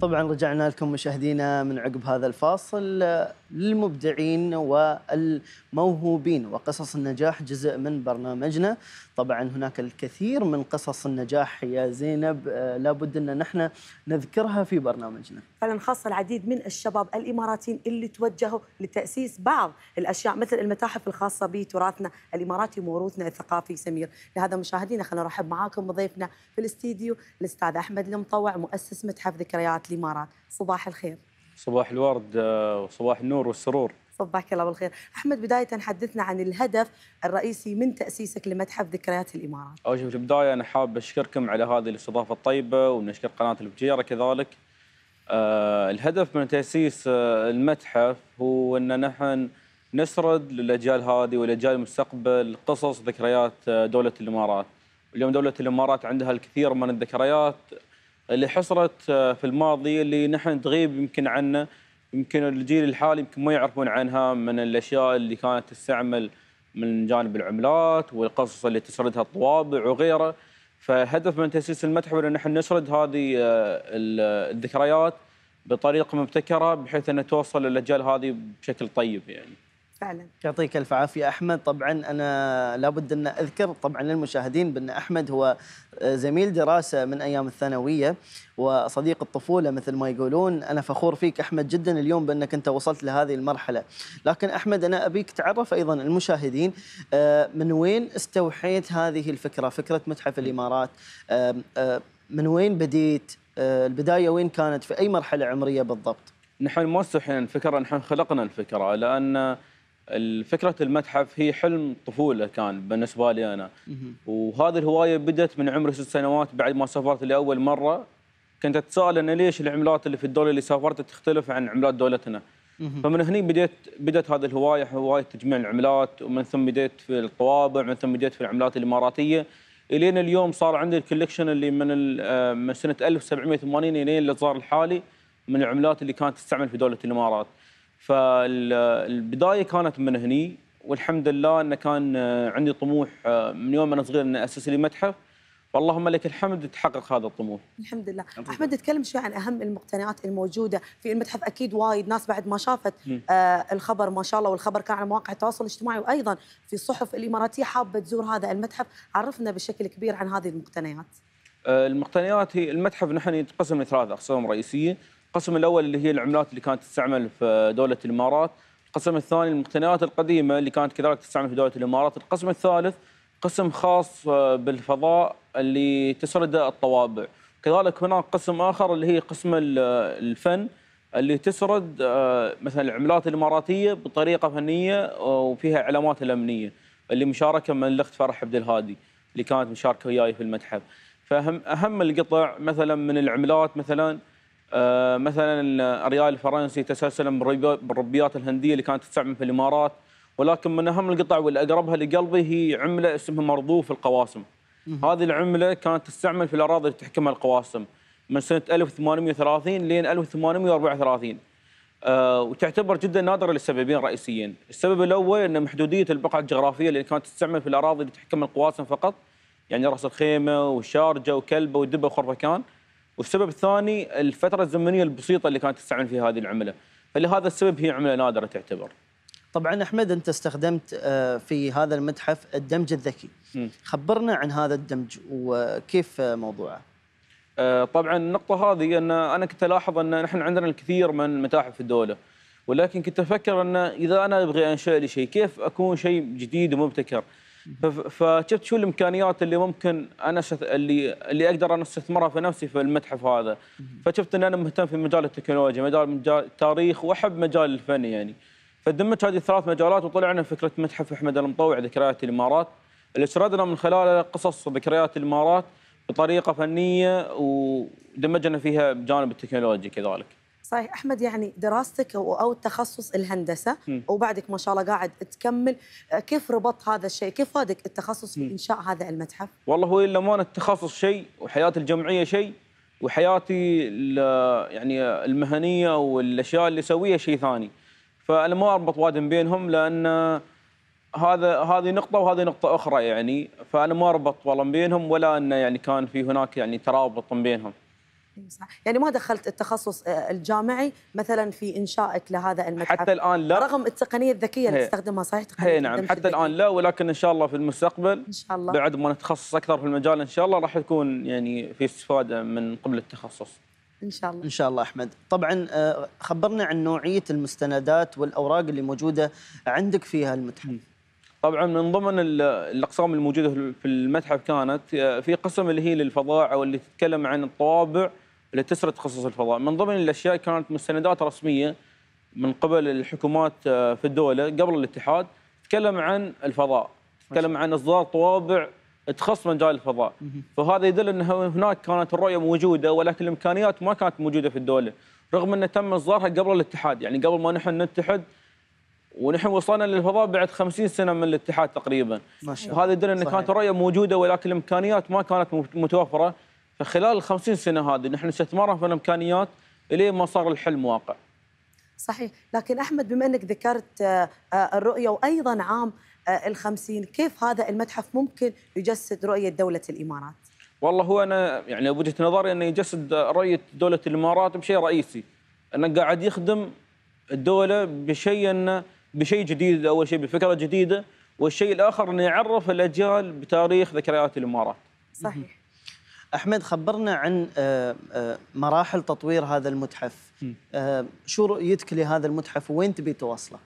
طبعا رجعنا لكم مشاهدينا من عقب هذا الفاصل آه، للمبدعين والموهوبين وقصص النجاح جزء من برنامجنا طبعا هناك الكثير من قصص النجاح يا زينب آه، لابد ان نحن نذكرها في برنامجنا فعلا خاصه العديد من الشباب الاماراتيين اللي توجهوا لتاسيس بعض الاشياء مثل المتاحف الخاصه بتراثنا الاماراتي وموروثنا الثقافي سمير لهذا مشاهدينا خلينا نرحب معاكم بضيفنا في الاستديو الاستاذ احمد المطوع مؤسس متحف ذكريات الامارات صباح الخير صباح الورد آه، وصباح النور والسرور صباحك الله بالخير احمد بدايه حدثنا عن الهدف الرئيسي من تاسيسك لمتحف ذكريات الامارات اول شيء في البدايه انا حاب اشكركم على هذه الاستضافه الطيبه ونشكر قناه الفجيره كذلك آه الهدف من تاسيس آه المتحف هو ان نحن نسرد للاجيال هذه والاجيال المستقبل قصص ذكريات آه، دوله الامارات اليوم دوله الامارات عندها الكثير من الذكريات اللي حصلت آه، في الماضي اللي نحن تغيب يمكن عنا يمكن الجيل الحالي يمكن ما يعرفون عنها من الاشياء اللي كانت تستعمل من جانب العملات والقصص اللي تسردها الطوابع وغيره فهدف من تاسيس المتحف ان نحن نسرد هذه آه، الذكريات بطريقه مبتكره بحيث انها توصل للاجيال هذه بشكل طيب يعني. فعلا يعطيك الف عافيه احمد طبعا انا لابد ان اذكر طبعا للمشاهدين بان احمد هو آه، زميل دراسه من ايام الثانويه وصديق الطفوله مثل ما يقولون انا فخور فيك احمد جدا اليوم بانك انت وصلت لهذه المرحله لكن احمد انا ابيك تعرف ايضا المشاهدين آه، من وين استوحيت هذه الفكره فكره متحف الامارات آه، من وين بديت البدايه وين كانت في اي مرحله عمريه بالضبط نحن ما استوحينا الفكره نحن خلقنا الفكره لان فكرة المتحف هي حلم طفولة كان بالنسبة لي أنا وهذه الهواية بدأت من عمري ست سنوات بعد ما سافرت لأول مرة كنت أتساءل أن ليش العملات اللي في الدولة اللي سافرت تختلف عن عملات دولتنا فمن هني بديت بدأت هذه الهواية هواية تجميع العملات ومن ثم بديت في الطوابع ومن ثم بديت في العملات الإماراتية الين اليوم صار عندي الكوليكشن اللي من آه، من سنه 1780 الين اللي صار الحالي من العملات اللي كانت تستعمل في دوله الامارات. فالبدايه كانت من هني والحمد لله انه كان آه، عندي طموح آه، من يوم انا صغير اني اسس لي متحف فاللهم لك الحمد تحقق هذا الطموح. الحمد لله، احمد تكلم شوي عن اهم المقتنيات الموجوده في المتحف اكيد وايد ناس بعد ما شافت آه الخبر ما شاء الله والخبر كان على مواقع التواصل الاجتماعي وايضا في الصحف الاماراتيه حابه تزور هذا المتحف، عرفنا بشكل كبير عن هذه المقتنيات. آه المقتنيات هي المتحف نحن يتقسم لثلاث اقسام رئيسيه، القسم الاول اللي هي العملات اللي كانت تستعمل في دوله الامارات القسم الثاني المقتنيات القديمه اللي كانت كذلك تستعمل في دوله الامارات القسم الثالث قسم خاص بالفضاء اللي تسرده الطوابع كذلك هناك قسم اخر اللي هي قسم الفن اللي تسرد آه، مثلا العملات الاماراتيه بطريقه فنيه آه، وفيها علامات الامنيه اللي مشاركه من الاخت فرح عبد الهادي اللي كانت مشاركه وياي في المتحف فاهم اهم القطع مثلا من العملات مثلا آه، مثلا الريال الفرنسي تسلسلا بالربيات الهنديه اللي كانت تستعمل في الامارات ولكن من اهم القطع والاقربها لقلبي هي عمله اسمها مرضوف القواسم. هذه العمله كانت تستعمل في الاراضي اللي تحكمها القواسم من سنه 1830 لين 1834. أه وتعتبر جدا نادره لسببين رئيسيين، السبب الاول ان محدوديه البقعه الجغرافيه اللي كانت تستعمل في الاراضي اللي تحكمها القواسم فقط يعني راس الخيمه والشارجه وكلبه ودبه وخرفكان. والسبب الثاني الفتره الزمنيه البسيطه اللي كانت تستعمل فيها هذه العمله فلهذا السبب هي عمله نادره تعتبر طبعا احمد انت استخدمت آه، في هذا المتحف الدمج الذكي خبرنا عن هذا الدمج وكيف موضوعه آه، طبعا النقطه هذه ان انا كنت الاحظ ان نحن عندنا الكثير من المتاحف في الدوله ولكن كنت افكر ان اذا انا ابغي انشا لي شيء كيف اكون شيء جديد ومبتكر فشفت شو الامكانيات اللي ممكن انا شث... اللي اللي اقدر انا استثمرها في نفسي في المتحف هذا فشفت ان انا مهتم في مجال التكنولوجيا مجال مجال التاريخ واحب مجال الفن يعني فدمجت هذه الثلاث مجالات وطلعنا فكره متحف احمد المطوع ذكريات الامارات اللي سردنا من خلاله قصص ذكريات الامارات بطريقه فنيه ودمجنا فيها بجانب التكنولوجيا كذلك صحيح احمد يعني دراستك او التخصص الهندسه وبعدك ما شاء الله قاعد تكمل آه، كيف ربط هذا الشيء كيف فادك التخصص في انشاء هذا المتحف والله هو لما التخصص شيء وحياه الجمعيه شيء وحياتي يعني المهنيه والاشياء اللي اسويها شيء ثاني فانا ما اربط وايد بينهم لان هذا هذه نقطه وهذه نقطه اخرى يعني فانا ما اربط والله بينهم ولا انه يعني كان في هناك يعني ترابط بينهم إيه، يعني ما دخلت التخصص آه، الجامعي مثلا في انشائك لهذا المتحف حتى الان لا رغم التقنيه الذكيه اللي تستخدمها صحيح تقنيه نعم حتى الان لا ولكن ان شاء الله في المستقبل ان شاء الله بعد ما نتخصص اكثر في المجال ان شاء الله راح يكون يعني في استفاده من قبل التخصص ان شاء الله ان شاء الله احمد طبعا آه، خبرنا عن نوعيه المستندات والاوراق اللي موجوده عندك في هالمتحف طبعا من ضمن الاقسام الموجوده في المتحف كانت آه، في قسم اللي هي للفضاء واللي تتكلم عن الطوابع لتسرد تخصص الفضاء من ضمن الأشياء كانت مستندات رسمية من قبل الحكومات آه، في الدولة قبل الاتحاد تتكلم عن الفضاء تتكلم عن إصدار طوابع تخص مجال الفضاء فهذا يدل أن هناك كانت الرؤية موجودة ولكن الإمكانيات ما كانت موجودة في الدولة رغم أنه تم إصدارها قبل الاتحاد يعني قبل ما نحن نتحد ونحن وصلنا للفضاء بعد 50 سنه من الاتحاد تقريبا ما شاء الله. وهذا يدل ان كانت الرؤيه موجوده ولكن الامكانيات ما كانت متوفره فخلال ال 50 سنه هذه نحن استثمارها في الامكانيات الين ما صار الحلم واقع. صحيح، لكن احمد بما انك ذكرت آه، آه، الرؤيه وايضا عام آه، الخمسين كيف هذا المتحف ممكن يجسد رؤيه دوله الامارات؟ والله هو انا يعني وجهه نظري انه يجسد رؤيه دوله الامارات بشيء رئيسي انه قاعد يخدم الدوله بشيء انه بشيء جديد اول شيء بفكره جديده والشيء الاخر انه يعرف الاجيال بتاريخ ذكريات الامارات. صحيح. احمد خبرنا عن آه، آه، مراحل تطوير هذا المتحف آه، شو رؤيتك لهذا المتحف وين تبي توصله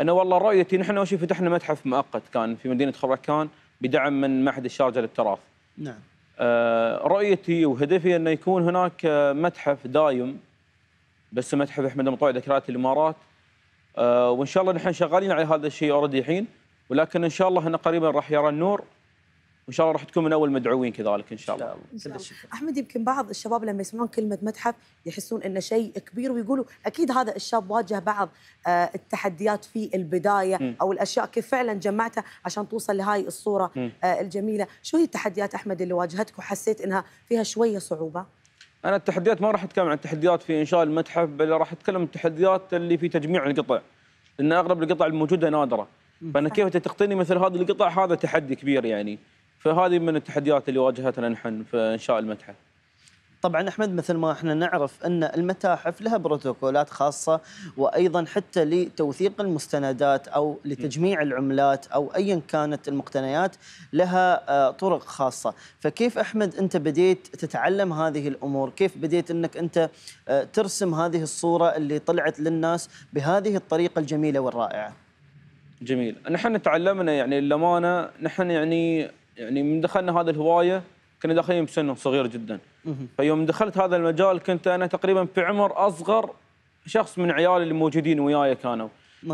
انا والله رؤيتي نحن اول شيء فتحنا متحف مؤقت كان في مدينه خركان بدعم من معهد الشارجه للتراث نعم رؤيتي وهدفي انه يكون هناك متحف دايم بس متحف احمد المطوعي ذكريات الامارات وان شاء الله نحن شغالين على هذا الشيء اوريدي الحين ولكن ان شاء الله هنا قريبا راح يرى النور وان شاء الله راح تكون من اول مدعوين كذلك ان شاء الله, إن شاء الله. احمد يمكن بعض الشباب لما يسمعون كلمه متحف يحسون انه شيء كبير ويقولوا اكيد هذا الشاب واجه بعض آه، التحديات في البدايه م. او الاشياء كيف فعلا جمعتها عشان توصل لهاي الصوره م. آه، الجميله شو هي التحديات احمد اللي واجهتك وحسيت انها فيها شويه صعوبه انا التحديات ما راح اتكلم عن التحديات في انشاء المتحف بل راح اتكلم عن التحديات اللي في تجميع القطع لان اغلب القطع الموجوده نادره فانا كيف تقتني مثل هذه القطع هذا تحدي كبير يعني فهذه من التحديات اللي واجهتنا نحن في انشاء المتحف طبعا احمد مثل ما احنا نعرف ان المتاحف لها بروتوكولات خاصه وايضا حتى لتوثيق المستندات او لتجميع العملات او ايا كانت المقتنيات لها آه، طرق خاصه، فكيف احمد انت بديت تتعلم هذه الامور؟ كيف بديت انك انت آه، ترسم هذه الصوره اللي طلعت للناس بهذه الطريقه الجميله والرائعه؟ جميل، نحن تعلمنا يعني للامانه نحن يعني يعني من دخلنا هذه الهوايه كنا داخلين بسن صغير جدا فيوم دخلت هذا المجال كنت انا تقريبا في عمر اصغر شخص من عيالي اللي موجودين وياي كانوا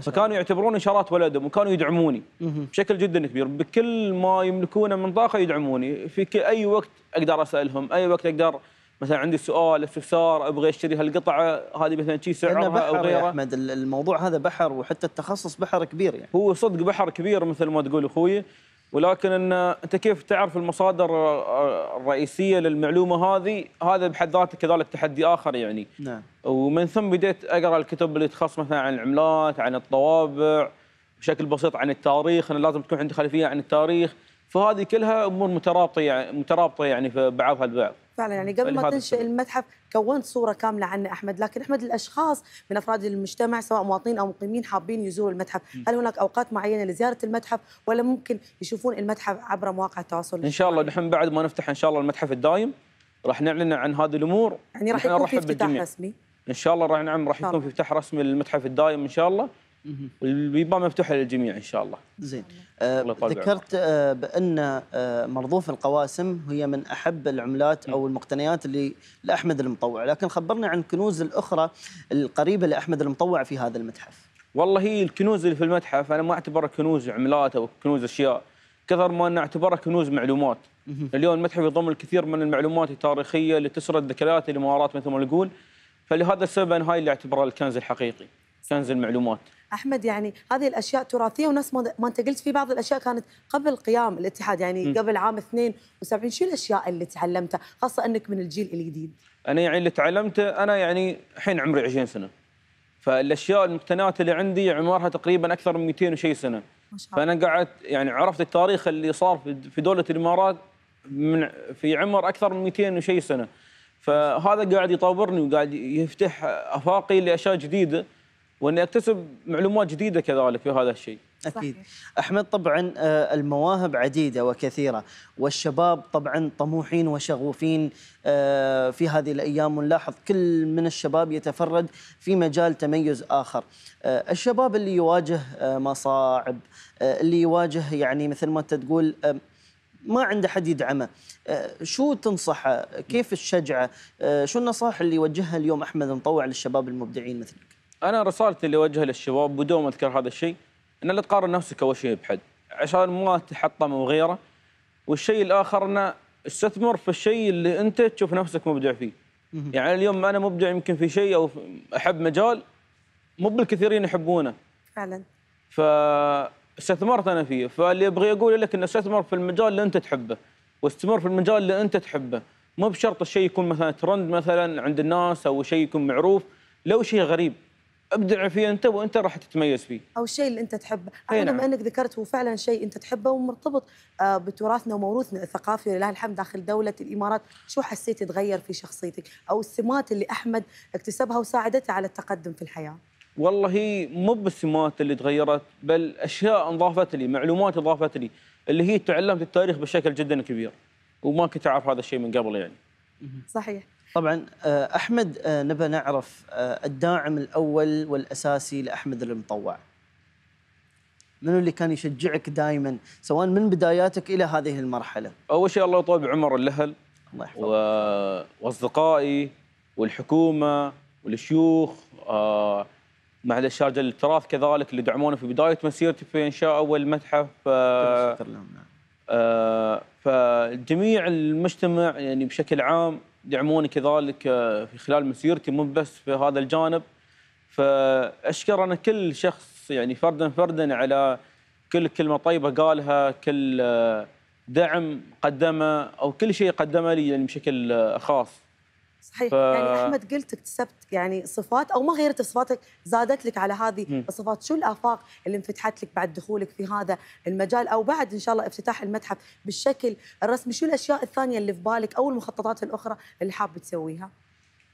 فكانوا يعتبروني شرات ولدهم وكانوا يدعموني بشكل جدا كبير بكل ما يملكونه من طاقه يدعموني في اي وقت اقدر اسالهم اي وقت اقدر مثلا عندي سؤال استفسار ابغى اشتري هالقطعه هذه مثلا شي سعرها او غيره يا احمد الموضوع هذا بحر وحتى التخصص بحر كبير يعني هو صدق بحر كبير مثل ما تقول اخوي ولكن ان انت كيف تعرف المصادر الرئيسيه للمعلومه هذه هذا بحد ذاته كذلك تحدي اخر يعني نعم ومن ثم بديت اقرا الكتب اللي تخص مثلا عن العملات عن الطوابع بشكل بسيط عن التاريخ انا لازم تكون عندي خلفيه عن التاريخ فهذه كلها امور مترابطه يعني مترابطه يعني في بعضها البعض فعلا يعني قبل ما تنشئ المتحف كونت صوره كامله عن احمد لكن احمد الاشخاص من افراد المجتمع سواء مواطنين او مقيمين حابين يزوروا المتحف هل هناك اوقات معينه لزياره المتحف ولا ممكن يشوفون المتحف عبر مواقع التواصل ان شاء الله نحن بعد ما نفتح ان شاء الله المتحف الدايم راح نعلن عن هذه الامور يعني راح يكون في افتتاح رسمي ان شاء الله راح نعم راح يكون في افتتاح رسمي للمتحف الدايم ان شاء الله والبيبان مفتوحه للجميع ان شاء الله. زين آه ذكرت آه بان آه مرضوف القواسم هي من احب العملات او المقتنيات اللي لاحمد المطوع، لكن خبرني عن الكنوز الاخرى القريبه لاحمد المطوع في هذا المتحف. والله هي الكنوز اللي في المتحف انا ما اعتبرها كنوز عملات او كنوز اشياء، كثر ما انا اعتبرها كنوز معلومات. اليوم المتحف يضم الكثير من المعلومات التاريخيه اللي تسرد ذكريات الامارات مثل ما نقول. فلهذا السبب انا هاي اللي اعتبرها الكنز الحقيقي، كنز المعلومات. احمد يعني هذه الاشياء تراثيه ونفس ما انت قلت في بعض الاشياء كانت قبل قيام الاتحاد يعني م. قبل عام 72 شو الاشياء اللي تعلمتها خاصه انك من الجيل الجديد انا يعني اللي تعلمته انا يعني الحين عمري 20 سنه فالاشياء المقتنيات اللي عندي عمرها تقريبا اكثر من 200 وشي سنه ما شاء الله. فانا قعدت يعني عرفت التاريخ اللي صار في دوله الامارات من في عمر اكثر من 200 وشي سنه فهذا قاعد يطورني وقاعد يفتح افاقي لاشياء جديده واني اكتسب معلومات جديده كذلك في هذا الشيء. اكيد. صحيح. احمد طبعا آه، المواهب عديده وكثيره والشباب طبعا طموحين وشغوفين آه، في هذه الايام ونلاحظ كل من الشباب يتفرد في مجال تميز اخر. آه، الشباب اللي يواجه مصاعب اللي يواجه يعني مثل ما انت تقول ما عنده حد يدعمه شو تنصحه كيف تشجعه شو النصائح اللي يوجهها اليوم احمد مطوع للشباب المبدعين مثلك انا رسالتي اللي اوجهها للشباب بدون ما اذكر هذا الشيء ان لا تقارن نفسك اول شيء بحد عشان ما تحطم وغيره والشيء الاخر انه استثمر في الشيء اللي انت تشوف نفسك مبدع فيه يعني اليوم انا مبدع يمكن في شيء او احب مجال مو بالكثيرين يحبونه فعلا فاستثمرت انا فيه فاللي ابغي اقول لك ان استثمر في المجال اللي انت تحبه واستمر في المجال اللي انت تحبه مو بشرط الشيء يكون مثلا ترند مثلا عند الناس او شيء يكون معروف لو شيء غريب ابدع فيه انت وانت راح تتميز فيه او الشيء اللي انت تحبه احنا نعم. بما انك ذكرت هو فعلا شيء انت تحبه ومرتبط آه، بتراثنا وموروثنا الثقافي ولله الحمد داخل دوله الامارات شو حسيت تغير في شخصيتك او السمات اللي احمد اكتسبها وساعدته على التقدم في الحياه والله مو بالسمات اللي تغيرت بل اشياء انضافت لي معلومات اضافت لي اللي هي تعلمت التاريخ بشكل جدا كبير وما كنت اعرف هذا الشيء من قبل يعني صحيح طبعا آه، احمد آه، نبى نعرف آه، الداعم الاول والاساسي لاحمد المطوع منو اللي كان يشجعك دائما سواء من بداياتك الى هذه المرحله اول شيء الله يطول بعمر الاهل الله يحفظك واصدقائي والحكومه والشيوخ مع الشارجه للتراث كذلك اللي دعمونا في بدايه مسيرتي في انشاء اول متحف آه نعم. فجميع المجتمع يعني بشكل عام دعموني كذلك آه، في خلال مسيرتي مو بس في هذا الجانب فاشكر انا كل شخص يعني فردا فردا على كل كلمه طيبه قالها كل آه، دعم قدمه او كل شيء قدمه لي يعني بشكل آه، خاص صحيح ف... يعني احمد قلت اكتسبت يعني صفات او ما غيرت صفاتك زادت لك على هذه م. الصفات شو الافاق اللي انفتحت لك بعد دخولك في هذا المجال او بعد ان شاء الله افتتاح المتحف بالشكل الرسمي شو الاشياء الثانيه اللي في بالك او المخططات الاخرى اللي حاب تسويها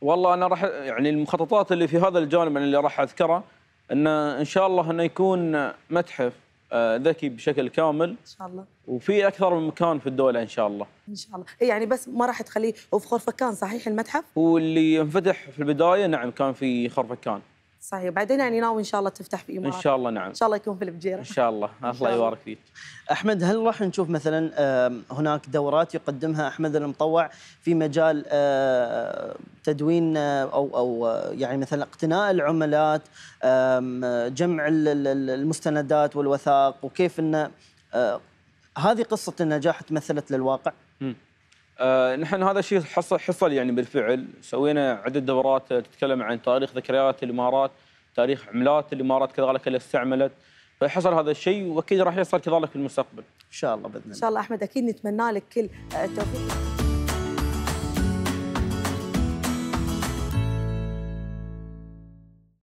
والله انا راح يعني المخططات اللي في هذا الجانب اللي راح اذكره انه ان شاء الله انه يكون متحف آه، ذكي بشكل كامل ان شاء الله وفي اكثر من مكان في الدوله ان شاء الله ان شاء الله إيه، يعني بس ما راح تخليه في خرفكان صحيح المتحف واللي انفتح في البدايه نعم كان في خرفكان صحيح بعدين يعني ناوي ان شاء الله تفتح في امارات ان شاء الله نعم ان شاء الله يكون في البجيره ان شاء الله الله يبارك فيك احمد هل راح نشوف مثلا هناك دورات يقدمها احمد المطوع في مجال تدوين او او يعني مثلا اقتناء العملات جمع المستندات والوثائق وكيف ان هذه قصه النجاح تمثلت للواقع؟ م. آه، نحن هذا الشيء حصل حصل يعني بالفعل سوينا عده دورات تتكلم عن تاريخ ذكريات الامارات تاريخ عملات الامارات كذلك اللي استعملت فحصل هذا الشيء واكيد راح يحصل كذلك في المستقبل ان شاء الله باذن الله ان شاء الله احمد اكيد نتمنى لك كل آه، التوفيق